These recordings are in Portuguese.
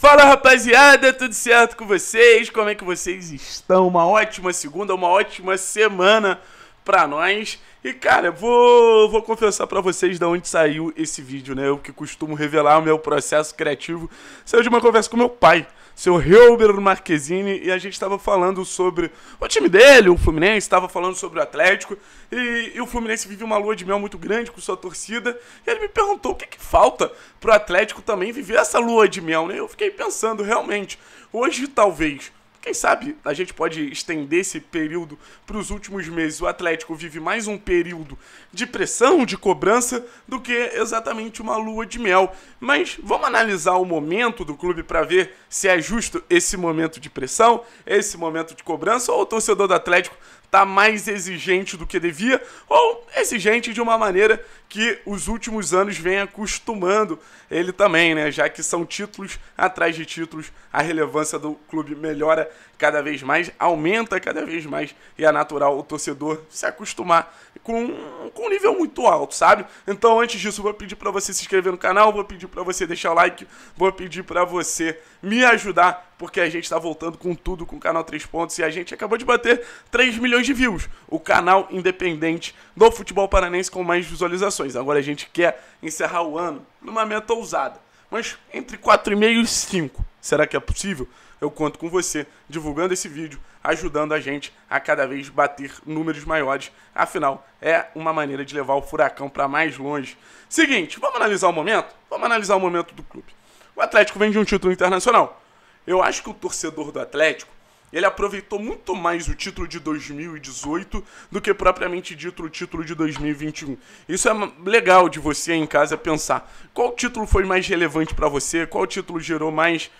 Fala rapaziada, tudo certo com vocês? Como é que vocês estão? Uma ótima segunda, uma ótima semana pra nós. E cara, vou, vou confessar para vocês de onde saiu esse vídeo, né? Eu que costumo revelar o meu processo criativo. Saiu de uma conversa com meu pai seu Helber Marquezine, e a gente estava falando sobre o time dele, o Fluminense, estava falando sobre o Atlético, e, e, o Fluminense vive uma lua de mel muito grande com sua torcida, e ele me perguntou o que, que falta para o Atlético também viver essa lua de mel, né? Eu fiquei pensando, realmente, hoje talvez quem sabe a gente pode estender esse período para os últimos meses. O Atlético vive mais um período de pressão, de cobrança, do que exatamente uma lua de mel. Mas vamos analisar o momento do clube para ver se é justo esse momento de pressão, esse momento de cobrança, ou o torcedor do Atlético tá mais exigente do que devia, ou exigente de uma maneira que os últimos anos vem acostumando ele também, né? Já que são títulos atrás de títulos, a relevância do clube melhora cada vez mais, aumenta cada vez mais, e é natural o torcedor se acostumar com, com um nível muito alto, sabe? Então, antes disso, vou pedir para você se inscrever no canal, vou pedir para você deixar o like, vou pedir para você me ajudar, porque a gente está voltando com tudo com o canal 3 Pontos e a gente acabou de bater 3 milhões de views, o canal independente do futebol paranense com mais visualizações. Agora a gente quer encerrar o ano numa meta ousada, mas entre 4,5 e 5, será que é possível? eu conto com você divulgando esse vídeo, ajudando a gente a cada vez bater números maiores. Afinal, é uma maneira de levar o furacão para mais longe. Seguinte, vamos analisar o momento? Vamos analisar o momento do clube. O Atlético vem de um título internacional. Eu acho que o torcedor do Atlético ele aproveitou muito mais o título de 2018 do que propriamente dito o título de 2021. Isso é legal de você em casa pensar. Qual título foi mais relevante para você? Qual título gerou mais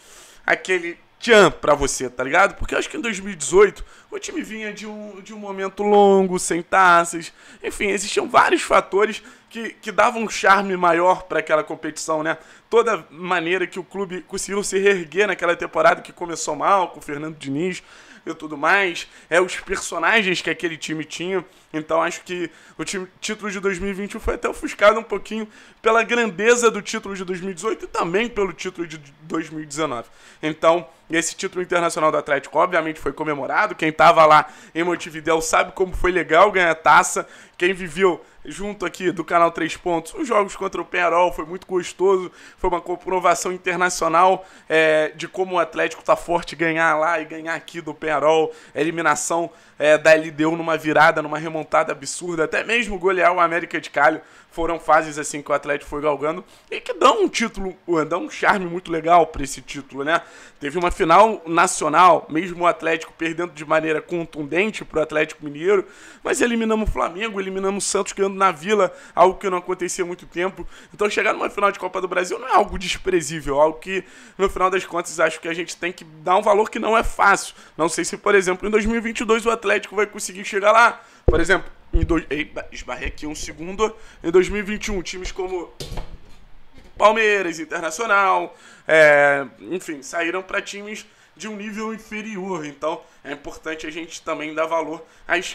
aquele tchan pra você, tá ligado? Porque eu acho que em 2018 o time vinha de um, de um momento longo, sem taças. Enfim, existiam vários fatores que, que davam um charme maior para aquela competição, né? Toda maneira que o clube conseguiu se reerguer naquela temporada que começou mal, com o Fernando Diniz e tudo mais, é os personagens que aquele time tinha. Então acho que o time, título de 2021 foi até ofuscado um pouquinho pela grandeza do título de 2018 e também pelo título de 2019. Então, esse título internacional do Atlético obviamente foi comemorado. Quem estava lá em Montevideo sabe como foi legal ganhar taça. Quem viveu junto aqui do canal Três Pontos. Os jogos contra o Penarol foi muito gostoso, foi uma comprovação internacional é, de como o Atlético tá forte ganhar lá e ganhar aqui do Penarol. Eliminação é, da LDU numa virada, numa remontada absurda, até mesmo golear o América de Cali. Foram fases assim que o Atlético foi galgando e que dão um título, dá um charme muito legal para esse título, né? Teve uma final nacional, mesmo o Atlético perdendo de maneira contundente para o Atlético Mineiro, mas eliminamos o Flamengo, eliminamos o Santos ganhando na Vila, algo que não acontecia há muito tempo. Então chegar numa final de Copa do Brasil não é algo desprezível, é algo que no final das contas acho que a gente tem que dar um valor que não é fácil. Não sei se, por exemplo, em 2022 o Atlético Atlético vai conseguir chegar lá. Por exemplo, em dois. Eita, esbarrei aqui um segundo. Em 2021, times como Palmeiras, Internacional, é, enfim, saíram para times de um nível inferior. Então é importante a gente também dar valor às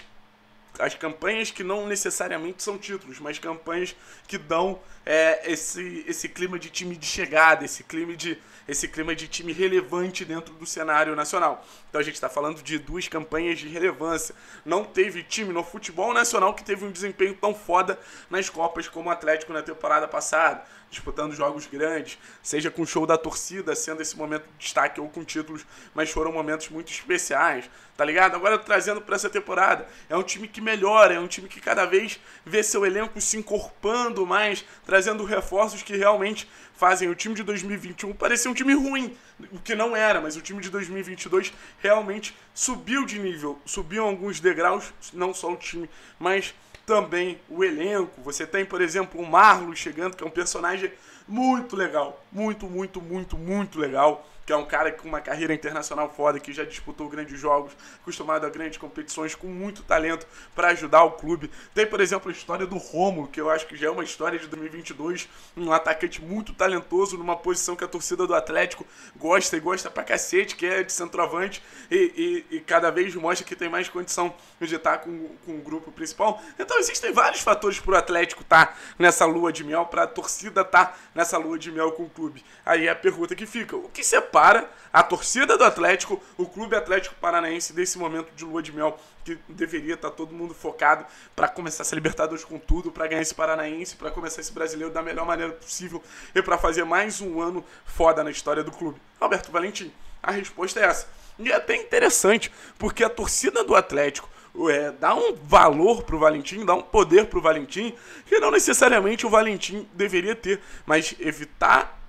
as campanhas que não necessariamente são títulos, mas campanhas que dão é, esse, esse clima de time de chegada, esse clima de, esse clima de time relevante dentro do cenário nacional. Então a gente está falando de duas campanhas de relevância. Não teve time no futebol nacional que teve um desempenho tão foda nas Copas como o Atlético na temporada passada, disputando jogos grandes, seja com o show da torcida, sendo esse momento de destaque ou com títulos, mas foram momentos muito especiais, tá ligado? Agora trazendo para essa temporada, é um time que melhora, é um time que cada vez vê seu elenco se encorpando mais, trazendo reforços que realmente fazem o time de 2021 parecer um time ruim, o que não era, mas o time de 2022 realmente subiu de nível, subiu alguns degraus, não só o time, mas também o elenco. Você tem, por exemplo, o Marlon chegando, que é um personagem muito legal, muito, muito, muito, muito legal que é um cara com uma carreira internacional foda, que já disputou grandes jogos, acostumado a grandes competições, com muito talento para ajudar o clube. Tem, por exemplo, a história do Romulo, que eu acho que já é uma história de 2022, um atacante muito talentoso numa posição que a torcida do Atlético gosta e gosta pra cacete, que é de centroavante, e, e, e cada vez mostra que tem mais condição de estar tá com, com o grupo principal. Então existem vários fatores pro Atlético estar tá nessa lua de mel, pra torcida estar tá nessa lua de mel com o clube. Aí é a pergunta que fica, o que separa para a torcida do Atlético, o Clube Atlético Paranaense desse momento de lua de mel que deveria estar tá todo mundo focado para começar essa Libertadores com tudo, para ganhar esse Paranaense, para começar esse brasileiro da melhor maneira possível e para fazer mais um ano foda na história do clube. Alberto Valentim, a resposta é essa. E é até interessante, porque a torcida do Atlético é, dá um valor pro Valentim, dá um poder pro Valentim, que não necessariamente o Valentim deveria ter, mas evitar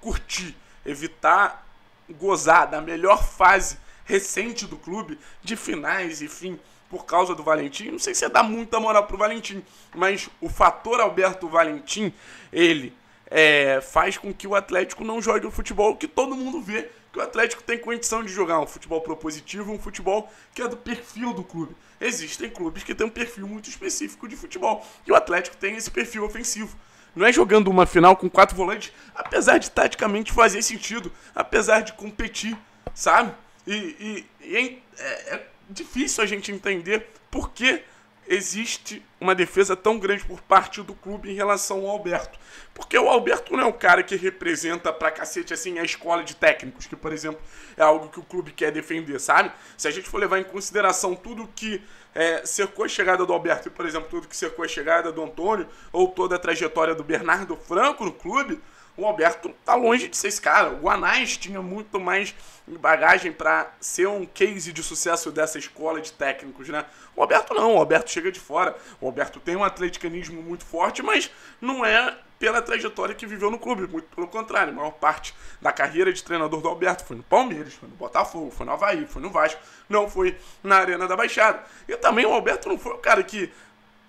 curtir, evitar gozar da melhor fase recente do clube, de finais, enfim, por causa do Valentim. Não sei se é dar muita moral pro Valentim, mas o fator Alberto Valentim, ele é, faz com que o Atlético não jogue o futebol que todo mundo vê que o Atlético tem condição de jogar um futebol propositivo, um futebol que é do perfil do clube. Existem clubes que têm um perfil muito específico de futebol e o Atlético tem esse perfil ofensivo. Não é jogando uma final com quatro volantes, apesar de taticamente fazer sentido, apesar de competir, sabe? E, e, e é, é, difícil a gente entender por que existe uma defesa tão grande por parte do clube em relação ao Alberto. Porque o Alberto não é o cara que representa pra cacete assim a escola de técnicos, que, por exemplo, é algo que o clube quer defender, sabe? Se a gente for levar em consideração tudo que é, cercou a chegada do Alberto e, por exemplo, tudo que cercou a chegada do Antônio, ou toda a trajetória do Bernardo Franco no clube, o Alberto tá longe de ser esse cara. O Anais tinha muito mais bagagem para ser um case de sucesso dessa escola de técnicos, né? O Alberto não, o Alberto chega de fora. O Alberto tem um atleticanismo muito forte, mas não é pela trajetória que viveu no clube, muito pelo contrário, a maior parte da carreira de treinador do Alberto foi no Palmeiras, foi no Botafogo, foi no Havaí, foi no Vasco, não foi na Arena da Baixada. E também o Alberto não foi o cara que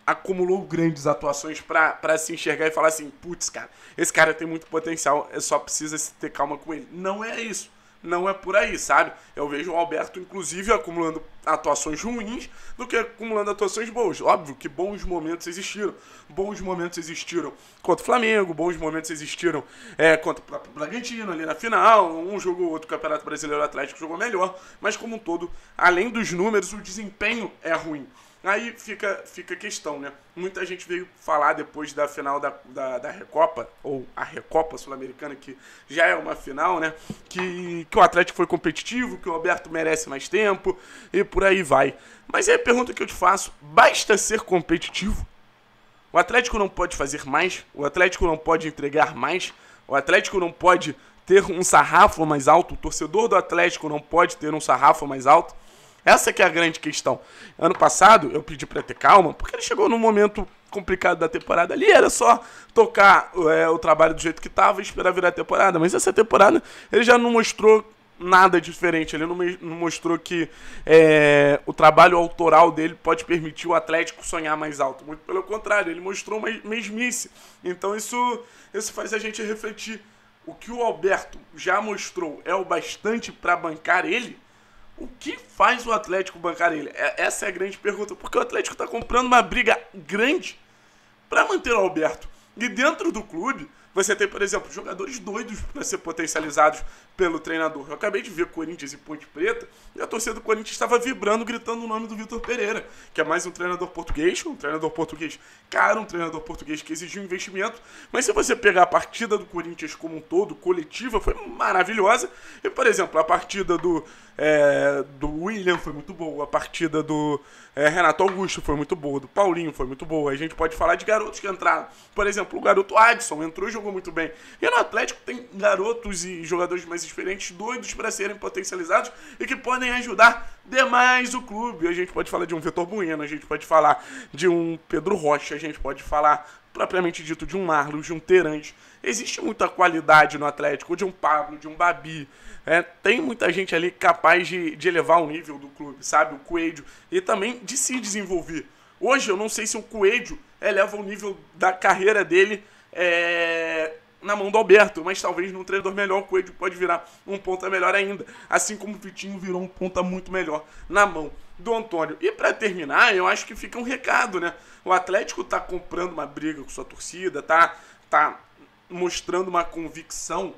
acumulou grandes atuações para se enxergar e falar assim: putz, cara, esse cara tem muito potencial, só precisa se ter calma com ele. Não é isso. Não é por aí, sabe? Eu vejo o Alberto, inclusive, acumulando atuações ruins do que acumulando atuações boas. Óbvio que bons momentos existiram. Bons momentos existiram contra o Flamengo, bons momentos existiram é, contra o próprio Bragantino ali na final. Um jogo ou outro, Campeonato Brasileiro Atlético jogou melhor. Mas, como um todo, além dos números, o desempenho é ruim. Aí fica, fica a questão, né? Muita gente veio falar depois da final da, da, da Recopa, ou a Recopa Sul-Americana, que já é uma final, né? Que, que o Atlético foi competitivo, que o Alberto merece mais tempo e por aí vai. Mas aí é a pergunta que eu te faço: basta ser competitivo? O Atlético não pode fazer mais, o Atlético não pode entregar mais, o Atlético não pode ter um sarrafo mais alto, o torcedor do Atlético não pode ter um sarrafo mais alto. Essa que é a grande questão. Ano passado, eu pedi para ter calma, porque ele chegou num momento complicado da temporada ali, era só tocar é, o trabalho do jeito que tava e esperar virar a temporada. Mas essa temporada ele já não mostrou nada diferente. Ele não, me, não mostrou que é, o trabalho autoral dele pode permitir o Atlético sonhar mais alto. Muito pelo contrário, ele mostrou uma mesmice. Então isso, isso faz a gente refletir. O que o Alberto já mostrou é o bastante para bancar ele? O que faz o Atlético bancar ele? É, essa é a grande pergunta, porque o Atlético está comprando uma briga grande para manter o Alberto. E dentro do clube, você tem, por exemplo, jogadores doidos para ser potencializados pelo treinador. Eu acabei de ver Corinthians e Ponte Preta e a torcida do Corinthians estava vibrando, gritando o nome do Vitor Pereira, que é mais um treinador português, um treinador português caro, um treinador português que exigiu investimento. Mas se você pegar a partida do Corinthians como um todo, coletiva, foi maravilhosa. E, por exemplo, a partida do, é, do William foi muito boa, a partida do é, Renato Augusto foi muito boa, do Paulinho foi muito boa. A gente pode falar de garotos que entraram. Por exemplo, o garoto Adson entrou e jogou muito bem. E no Atlético tem garotos e jogadores mais experientes doidos para serem potencializados e que podem ajudar demais o clube. A gente pode falar de um Vitor Bueno, a gente pode falar de um Pedro Rocha, a gente pode falar propriamente dito de um Marlos, de um Terãs. Existe muita qualidade no Atlético, de um Pablo, de um Babi é, tem muita gente ali capaz de, de elevar o nível do clube, sabe? O Coelho. E também de se desenvolver. Hoje eu não sei se o Coelho eleva o nível da carreira dele é, na mão do Alberto, mas talvez num treinador melhor o Coelho pode virar um ponta melhor ainda, assim como o Vitinho virou um ponta muito melhor na mão do Antônio. E para terminar, eu acho que fica um recado, né? O Atlético tá comprando uma briga com sua torcida, tá tá mostrando uma convicção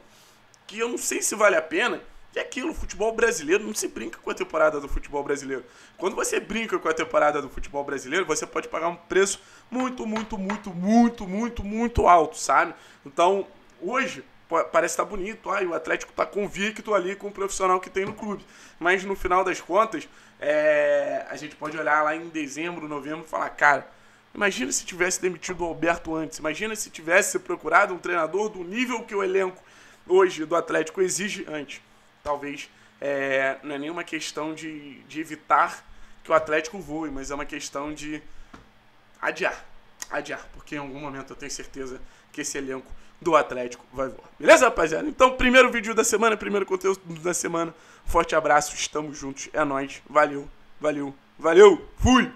que eu não sei se vale a pena. E é aquilo, futebol brasileiro não se brinca com a temporada do futebol brasileiro. Quando você brinca com a temporada do futebol brasileiro, você pode pagar um preço muito, muito, muito, muito, muito, muito alto, sabe? Então, hoje parece estar tá bonito, ai, o Atlético está convicto ali com o profissional que tem no clube. Mas no final das contas, é... a gente pode olhar lá em dezembro, novembro e falar, cara, imagina se tivesse demitido o Alberto antes, imagina se tivesse procurado um treinador do nível que o elenco hoje do Atlético exige antes. Talvez é, não é nenhuma questão de, de evitar que o Atlético voe, mas é uma questão de adiar. Adiar, porque em algum momento eu tenho certeza que esse elenco do Atlético vai voar. Beleza, rapaziada? Então, primeiro vídeo da semana, primeiro conteúdo da semana. Forte abraço, estamos juntos, é nóis. Valeu, valeu, valeu, fui!